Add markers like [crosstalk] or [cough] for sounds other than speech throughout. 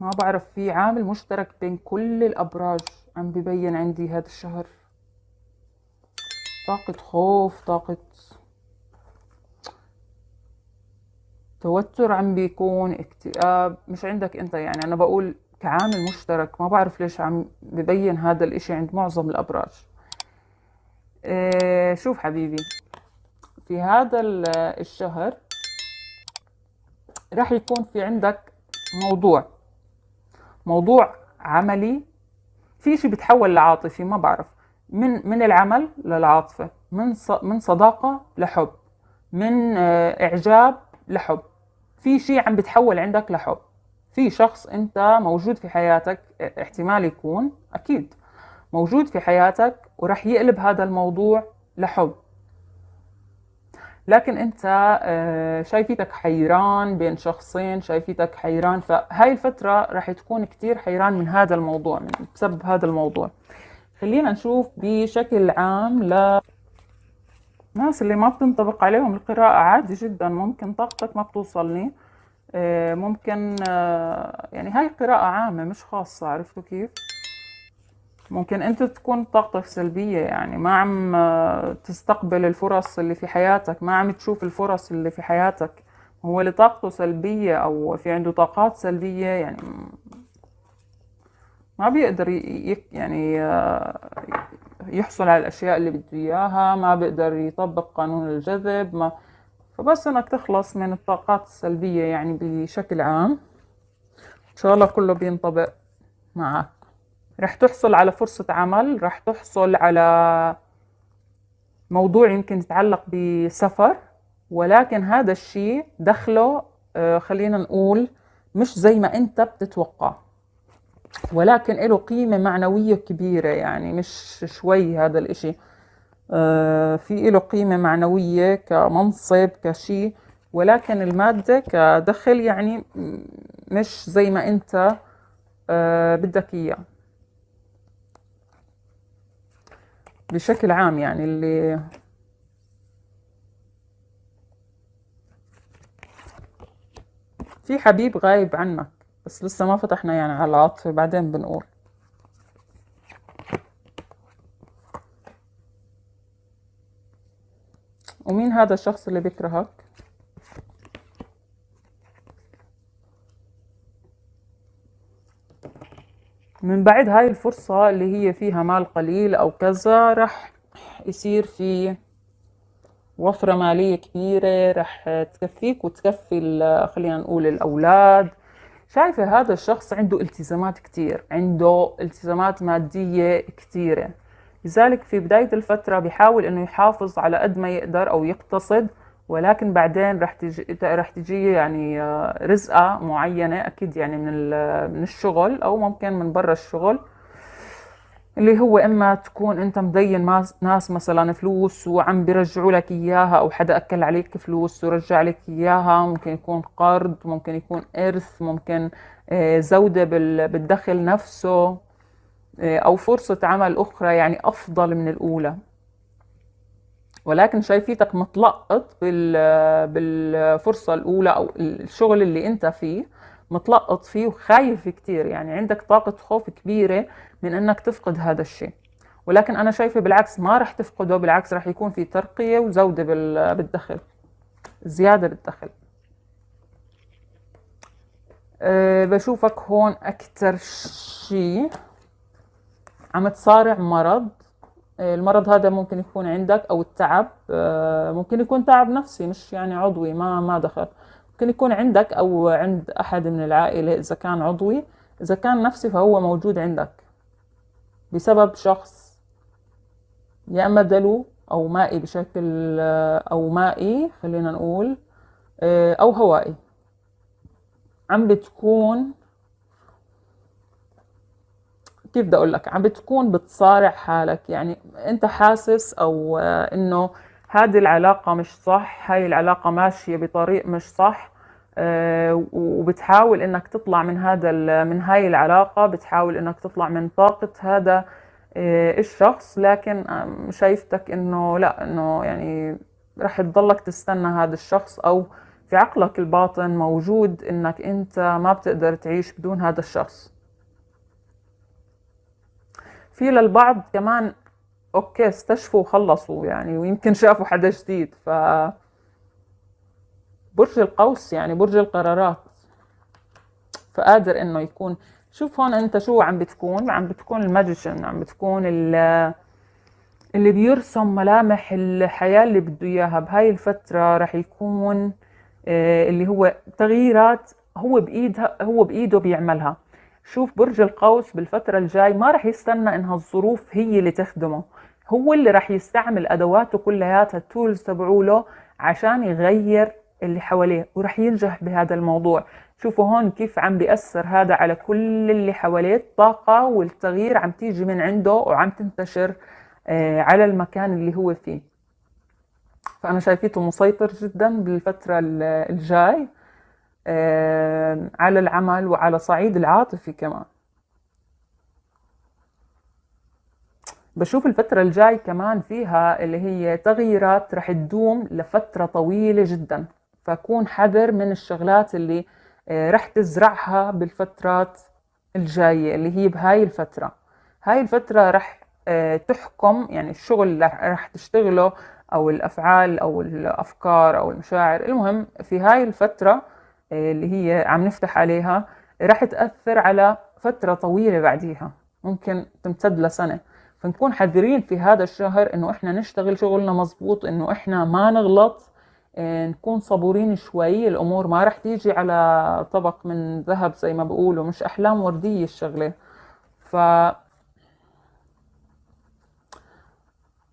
ما بعرف في عامل مشترك بين كل الأبراج عم ببين عندي هذا الشهر طاقة خوف طاقة توتر عم بيكون اكتئاب مش عندك انت يعني انا بقول كعامل مشترك ما بعرف ليش عم ببين هذا الاشي عند معظم الابراج اه شوف حبيبي في هذا الشهر راح يكون في عندك موضوع موضوع عملي في شيء بيتحول لعاطفي ما بعرف من من العمل للعاطفة من من صداقة لحب من آه، إعجاب لحب في شيء عم بتحول عندك لحب في شخص أنت موجود في حياتك آه، احتمال يكون أكيد موجود في حياتك ورح يقلب هذا الموضوع لحب لكن انت آه، شايفيتك حيران بين شخصين شايفيتك حيران فهاي الفترة رح تكون كتير حيران من هذا الموضوع من بسبب هذا الموضوع خلينا نشوف بشكل عام ل ناس اللي ما بتنطبق عليهم القراءة عادي جدا ممكن طاقتك ما بتوصلني آه، ممكن آه، يعني هاي قراءة عامة مش خاصة عرفتوا كيف؟ ممكن انت تكون طاقتك سلبية يعني ما عم آه، تستقبل الفرص اللي في حياتك ما عم تشوف الفرص اللي في حياتك هو اللي طاقته سلبية او في عنده طاقات سلبية يعني ما بيقدر يعني آه، يحصل على الاشياء اللي بده اياها ما بيقدر يطبق قانون الجذب ما فبس انك تخلص من الطاقات السلبية يعني بشكل عام ان شاء الله كله بينطبق معك رح تحصل على فرصة عمل رح تحصل على موضوع يمكن يتعلق بسفر ولكن هذا الشيء دخله آه، خلينا نقول مش زي ما انت بتتوقع ولكن له قيمة معنوية كبيرة يعني مش شوي هذا الاشي آه، في له قيمة معنوية كمنصب كشيء ولكن المادة كدخل يعني مش زي ما انت آه، بدك اياه بشكل عام يعني اللي في حبيب غايب عنك بس لسه ما فتحنا يعني على العاطفة بعدين بنقول ومين هذا الشخص اللي بيكرهك من بعد هاي الفرصة اللي هي فيها مال قليل أو كذا رح يصير في وفرة مالية كبيرة رح تكفيك وتكفي خلينا نقول الأولاد شايفة هذا الشخص عنده التزامات كتير عنده التزامات مادية كتيرة لذلك في بداية الفترة بيحاول أنه يحافظ على قد ما يقدر أو يقتصد ولكن بعدين رح تجي رح تجي يعني آه، رزقه معينه اكيد يعني من من الشغل او ممكن من برا الشغل اللي هو اما تكون انت مدين ناس مثلا فلوس وعم بيرجعوا لك اياها او حدا اكل عليك فلوس ورجع لك اياها ممكن يكون قرض ممكن يكون ارث ممكن آه، زوده بالدخل نفسه آه، او فرصه عمل اخرى يعني افضل من الاولى ولكن شايفيتك متلقط بالفرصه الاولى او الشغل اللي انت فيه متلقط فيه وخايف كتير يعني عندك طاقه خوف كبيره من انك تفقد هذا الشيء ولكن انا شايفه بالعكس ما رح تفقده بالعكس رح يكون في ترقيه وزوده بالدخل زياده بالدخل أه بشوفك هون اكثر شيء عم تصارع مرض آه، المرض هذا ممكن يكون عندك او التعب آه، ممكن يكون تعب نفسي مش يعني عضوي ما ما دخل ممكن يكون عندك او عند احد من العائله اذا كان عضوي اذا كان نفسي فهو موجود عندك بسبب شخص يا اما دلو او مائي بشكل آه، او مائي خلينا نقول او هوائي عم بتكون كيف بدي اقول لك عم بتكون بتصارع حالك يعني انت حاسس او آه، انه هذه العلاقه مش صح هاي العلاقه ماشيه بطريق مش صح آه، وبتحاول انك تطلع من هذا من هاي العلاقه بتحاول انك تطلع من طاقه هذا آه، الشخص لكن شايفتك انه لا انه يعني رح تضلك تستنى هذا الشخص او في عقلك الباطن موجود انك انت ما بتقدر تعيش بدون هذا الشخص في للبعض كمان اوكي استشفوا وخلصوا يعني ويمكن شافوا حدا جديد ف برج القوس يعني برج القرارات فقادر انه يكون شوف هون انت شو عم بتكون عم بتكون الماجيشن عم بتكون اللي بيرسم ملامح الحياة اللي بده إياها بهاي الفترة رح يكون آه، اللي هو تغييرات هو بإيدها هو بإيده بيعملها شوف برج القوس بالفترة الجاي ما رح يستنى انها الظروف هي اللي تخدمه هو اللي رح يستعمل ادواته كلياتها التولز تبعوله عشان يغير اللي حواليه ورح ينجح بهذا الموضوع شوفوا هون كيف عم بيأثر هذا على كل اللي حواليه الطاقة والتغيير عم تيجي من عنده وعم تنتشر آه، على المكان اللي هو فيه فأنا شايفيته مسيطر جدا بالفترة الجاي على العمل وعلى صعيد العاطفي كمان بشوف الفترة الجاي كمان فيها اللي هي تغييرات رح تدوم لفترة طويلة جدا فكون حذر من الشغلات اللي آه، رح تزرعها بالفترات الجاية اللي هي بهاي الفترة هاي الفترة رح آه، تحكم يعني الشغل اللي رح تشتغله أو الأفعال أو الأفكار أو المشاعر المهم في هاي الفترة اللي هي عم نفتح عليها راح تأثر على فترة طويلة بعديها ممكن تمتد لسنة فنكون حذرين في هذا الشهر انه احنا نشتغل شغلنا مزبوط انه احنا ما نغلط إيه، نكون صبورين شوي الامور ما راح تيجي على طبق من ذهب زي ما بقولوا مش احلام وردية الشغلة ف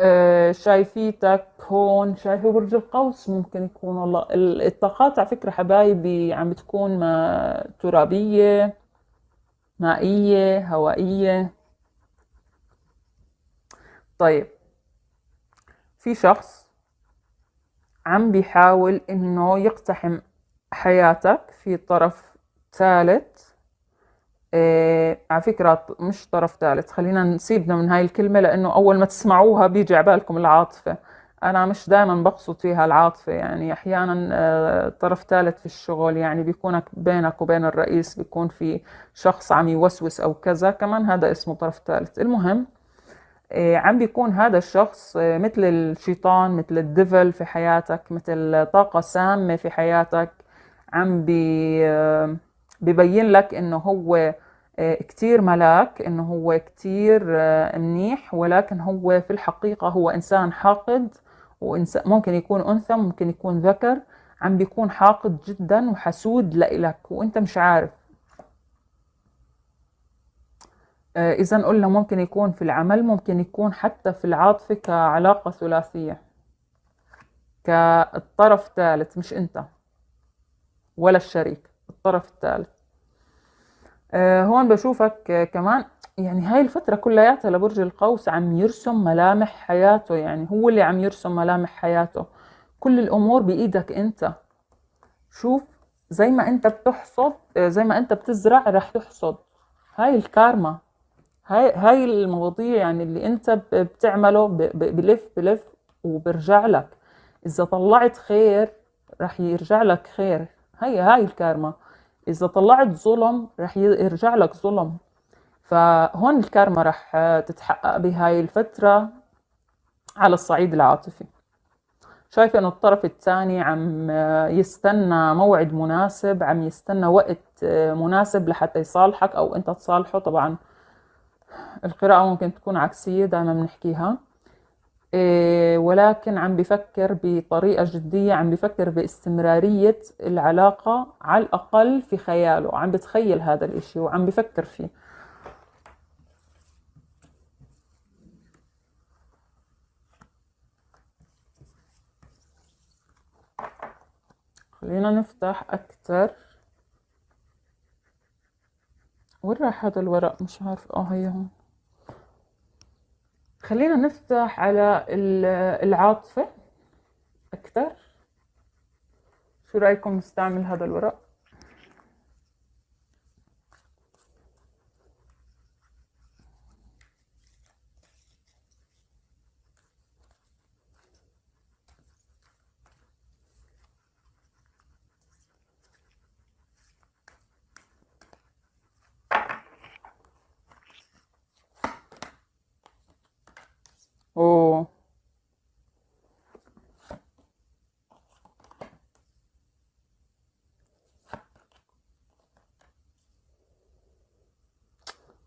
آه، شايفيتك هون شايفه برج القوس ممكن يكون والله الطاقات على فكرة حبايبي عم بتكون ما ترابية مائية هوائية طيب في شخص عم بيحاول انه يقتحم حياتك في طرف ثالث آه، على فكرة مش طرف ثالث خلينا نسيبنا من هاي الكلمة لأنه أول ما تسمعوها بيجي عبالكم العاطفة أنا مش دائما بقصد فيها العاطفة يعني أحيانا آه، طرف ثالث في الشغل يعني بيكونك بينك وبين الرئيس بيكون في شخص عم يوسوس أو كذا كمان هذا اسمه طرف ثالث المهم آه، عم بيكون هذا الشخص مثل الشيطان مثل الدفل في حياتك مثل طاقة سامة في حياتك عم بي ببين لك انه هو آه، كتير ملاك انه هو كتير آه، منيح ولكن هو في الحقيقة هو انسان حاقد وإنسان ممكن يكون انثى ممكن يكون ذكر عم بيكون حاقد جدا وحسود لإلك وانت مش عارف آه، اذا قلنا ممكن يكون في العمل ممكن يكون حتى في العاطفة كعلاقة ثلاثية كالطرف ثالث مش انت ولا الشريك الطرف الثالث آه هون بشوفك آه كمان يعني هاي الفترة كلياتها لبرج القوس عم يرسم ملامح حياته يعني هو اللي عم يرسم ملامح حياته كل الأمور بإيدك أنت شوف زي ما أنت بتحصد آه، زي ما أنت بتزرع رح تحصد هاي الكارما هاي هاي المواضيع يعني اللي أنت بتعمله بلف بلف وبرجع لك إذا طلعت خير رح يرجع لك خير هي هاي الكارما اذا طلعت ظلم رح يرجع لك ظلم فهون الكارما رح آه، تتحقق بهاي الفترة على الصعيد العاطفي شايفة انه الطرف الثاني عم آه، يستنى موعد مناسب عم يستنى وقت آه، مناسب لحتى يصالحك او انت تصالحه طبعا القراءة ممكن تكون عكسية دائما بنحكيها إيه، ولكن عم بفكر بطريقة جدية عم بفكر باستمرارية العلاقة على الأقل في خياله عم بتخيل هذا الإشي وعم بفكر فيه خلينا نفتح أكتر وين راح هذا الورق مش عارف اه هي هون خلينا نفتح على العاطفة أكثر شو رأيكم نستعمل هذا الورق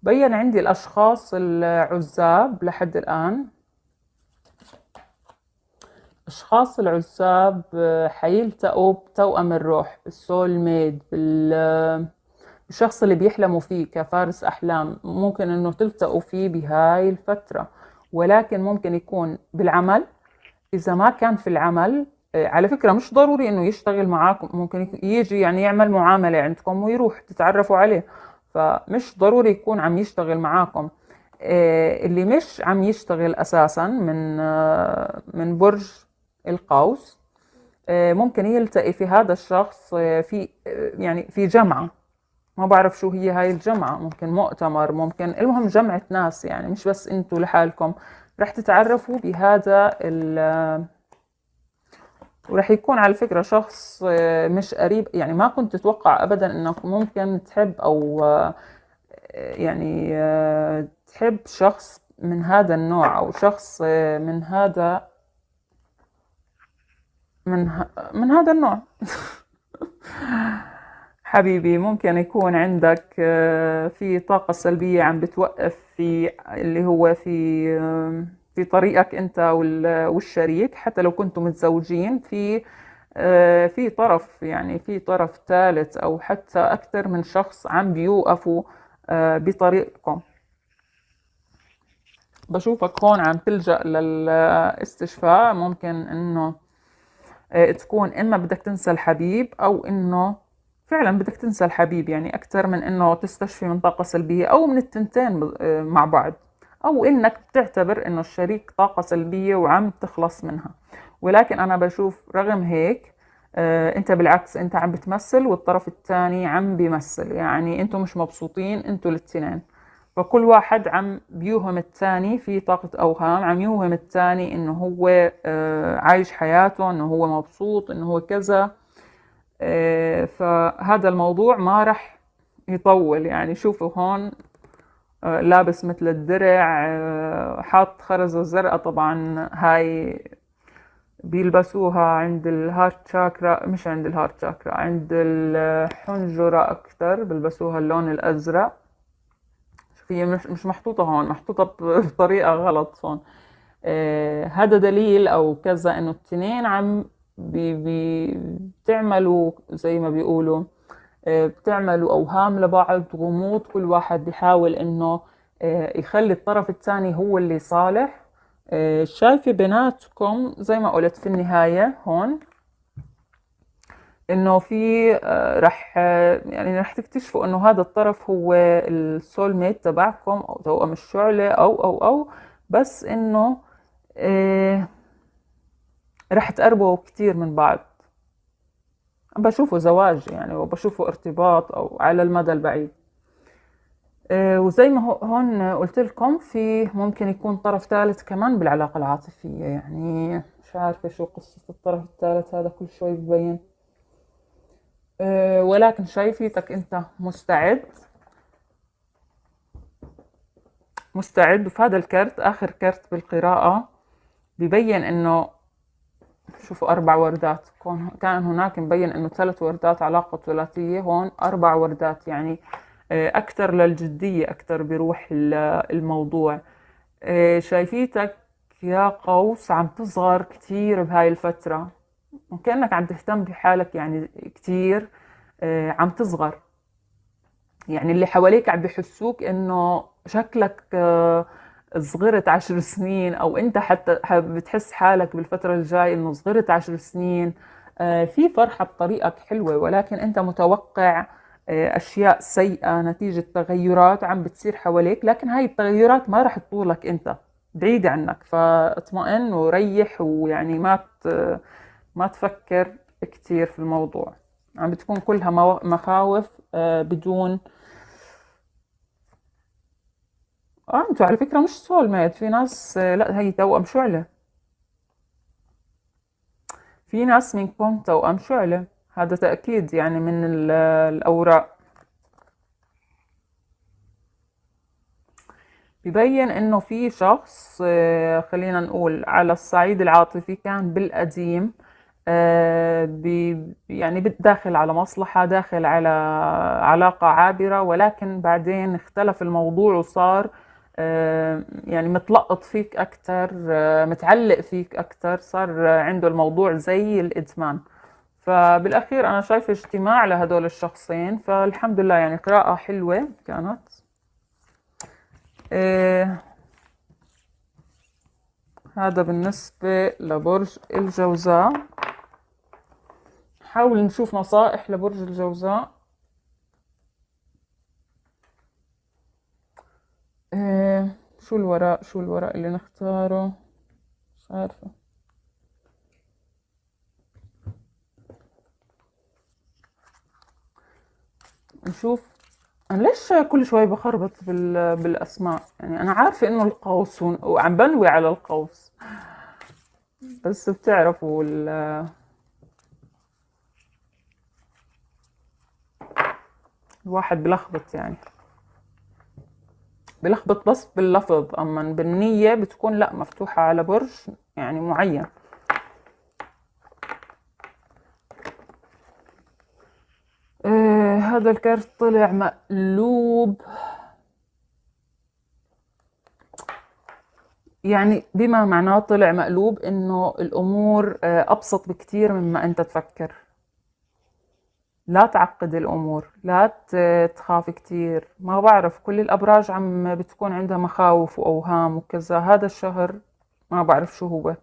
بين عندي الأشخاص العزاب لحد الآن أشخاص العزاب حيلتقوا بتوأم الروح بالسول ميد بال الشخص اللي بيحلموا فيه كفارس أحلام ممكن أنه تلتقوا فيه بهاي الفترة ولكن ممكن يكون بالعمل إذا ما كان في العمل آه، على فكرة مش ضروري أنه يشتغل معاكم ممكن يجي يعني يعمل معاملة عندكم ويروح تتعرفوا عليه فمش ضروري يكون عم يشتغل معاكم آه، اللي مش عم يشتغل اساسا من آه، من برج القوس آه، ممكن يلتقي في هذا الشخص في يعني في جمعه ما بعرف شو هي هاي الجمعه ممكن مؤتمر ممكن المهم جمعه ناس يعني مش بس انتم لحالكم رح تتعرفوا بهذا وراح يكون على فكره شخص آه، مش قريب يعني ما كنت اتوقع ابدا انك ممكن تحب او آه، يعني آه، تحب شخص من هذا النوع او شخص من هذا من ه... من هذا النوع [laughs] حبيبي ممكن يكون عندك في طاقة سلبية عم بتوقف في اللي هو في في طريقك انت والشريك حتى لو كنتم متزوجين في آه، في طرف يعني في طرف ثالث او حتى اكثر من شخص عم بيوقفوا آه، بطريقكم بشوفك هون عم تلجأ للاستشفاء ممكن انه آه، تكون اما بدك تنسى الحبيب او انه فعلا بدك تنسى الحبيب يعني اكثر من انه تستشفي من طاقه سلبيه او من التنتين مع بعض او انك بتعتبر انه الشريك طاقه سلبيه وعم تخلص منها ولكن انا بشوف رغم هيك آه، انت بالعكس انت عم بتمثل والطرف الثاني عم بيمثل يعني انتم مش مبسوطين انتوا الاثنين فكل واحد عم بيوهم الثاني في طاقة أوهام عم يوهم الثاني إنه هو آه، عايش حياته إنه هو مبسوط إنه هو كذا آه، فهذا الموضوع ما رح يطول يعني شوفوا هون لابس مثل الدرع آه، حاط خرزة زرقاء طبعا هاي بيلبسوها عند الهارت شاكرا مش عند الهارت شاكرا عند الحنجرة أكتر بيلبسوها اللون الأزرق هي مش, مش محطوطة هون محطوطة [laughs] بطريقة غلط هون آه هذا دليل أو كذا إنه التنين عم بي بي بتعملوا زي ما بيقولوا آه، بتعملوا أوهام لبعض غموض كل واحد بيحاول إنه آه، يخلي الطرف الثاني هو اللي صالح آه، شايفة بيناتكم زي ما قلت في النهاية هون انه في رح يعني رح تكتشفوا انه هذا الطرف هو السول ميت تبعكم او توأم الشعلة او او او بس انه رح تقربوا كتير من بعض بشوفه زواج يعني وبشوفه ارتباط أو على المدى البعيد آه، وزي ما هون قلت لكم في ممكن يكون طرف ثالث كمان بالعلاقة العاطفية يعني مش عارفة شو قصة الطرف الثالث هذا كل شوي ببين آه، ولكن شايفيتك انت مستعد مستعد وفي هذا الكرت اخر كرت بالقراءة ببين انه شوفوا أربع وردات كان هناك مبين أنه ثلاث وردات علاقة ثلاثية هون أربع وردات يعني آه، أكثر للجدية أكثر بروح الموضوع آه، شايفيتك يا قوس عم تصغر كثير بهاي الفترة وكأنك عم تهتم بحالك يعني كثير آه، عم تصغر يعني اللي حواليك عم بحسوك انه شكلك صغرت عشر سنين او انت حتى بتحس حالك بالفتره الجاي انه صغرت عشر سنين آه، في فرحه بطريقك حلوه ولكن انت متوقع آه، اشياء سيئه نتيجه تغيرات عم بتصير حواليك لكن هاي التغيرات ما راح تطولك انت بعيده عنك فاطمئن وريح ويعني ما ما تفكر كثير في الموضوع عم بتكون كلها مخاوف آه، بدون اه انتوا على فكرة مش سول ميت في ناس آه، لا هي توأم شعلة في ناس منكم توأم شعلة هذا تأكيد يعني من آه، الأوراق ببين انه في شخص آه، خلينا نقول على الصعيد العاطفي كان بالقديم يعني داخل على مصلحة داخل على علاقة عابرة ولكن بعدين اختلف الموضوع وصار آه، يعني متلقط فيك اكثر آه، متعلق فيك اكثر صار آه، عنده الموضوع زي الإدمان فبالأخير أنا شايفة اجتماع لهدول الشخصين فالحمد لله يعني قراءة حلوة كانت آه هذا بالنسبة لبرج الجوزاء حاول نشوف نصائح لبرج الجوزاء شو الورق شو الورق اللي نختاره مش عارفة نشوف انا ليش كل شوي بخربط بالاسماء يعني انا عارفه انه القوس وعم بنوي على القوس بس بتعرفوا ال الواحد بلخبط يعني بلخبط بس باللفظ اما بالنية بتكون لا مفتوحة على برج يعني معين آه هذا الكارت طلع مقلوب يعني بما معناه طلع مقلوب انه الامور آه، ابسط بكتير مما انت تفكر لا تعقد الامور لا تخاف كثير ما بعرف كل الابراج عم بتكون عندها مخاوف واوهام وكذا هذا الشهر ما بعرف شو هو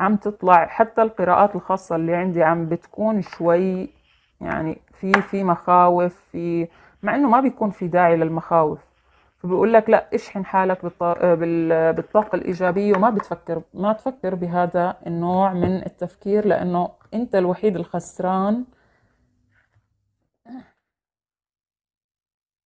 عم تطلع حتى القراءات الخاصة اللي عندي عم بتكون شوي يعني في في مخاوف في مع انه ما بيكون في داعي للمخاوف فبقول لك لا اشحن حالك بالطاقة الإيجابية وما بتفكر ما تفكر بهذا النوع من التفكير لأنه أنت الوحيد الخسران